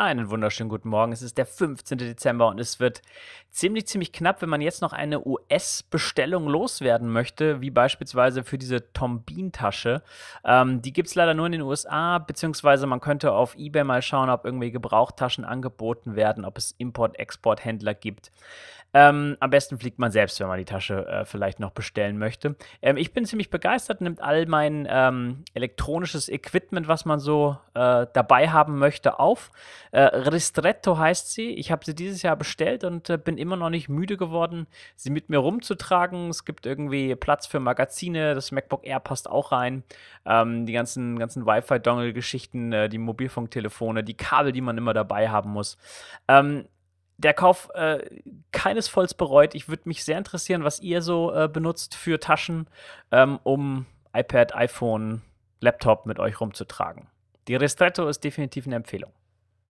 Einen wunderschönen guten Morgen. Es ist der 15. Dezember und es wird ziemlich, ziemlich knapp, wenn man jetzt noch eine US-Bestellung loswerden möchte, wie beispielsweise für diese tombin tasche Ähm, die gibt es leider nur in den USA, beziehungsweise man könnte auf Ebay mal schauen, ob irgendwie Gebrauchtaschen angeboten werden, ob es Import-Export-Händler gibt. Ähm, am besten fliegt man selbst, wenn man die Tasche äh, vielleicht noch bestellen möchte. Ähm, ich bin ziemlich begeistert, nimmt all mein ähm, elektronisches Equipment, was man so äh, dabei haben möchte, auf. Äh, Ristretto heißt sie. Ich habe sie dieses Jahr bestellt und äh, bin immer noch nicht müde geworden, sie mit mir rumzutragen. Es gibt irgendwie Platz für Magazine. Das MacBook Air passt auch rein. Ähm, die ganzen, ganzen Wi-Fi-Dongle-Geschichten, äh, die Mobilfunktelefone, die Kabel, die man immer dabei haben muss. Ähm, der Kauf äh, keinesfalls bereut. Ich würde mich sehr interessieren, was ihr so äh, benutzt für Taschen, ähm, um iPad, iPhone, Laptop mit euch rumzutragen. Die Ristretto ist definitiv eine Empfehlung.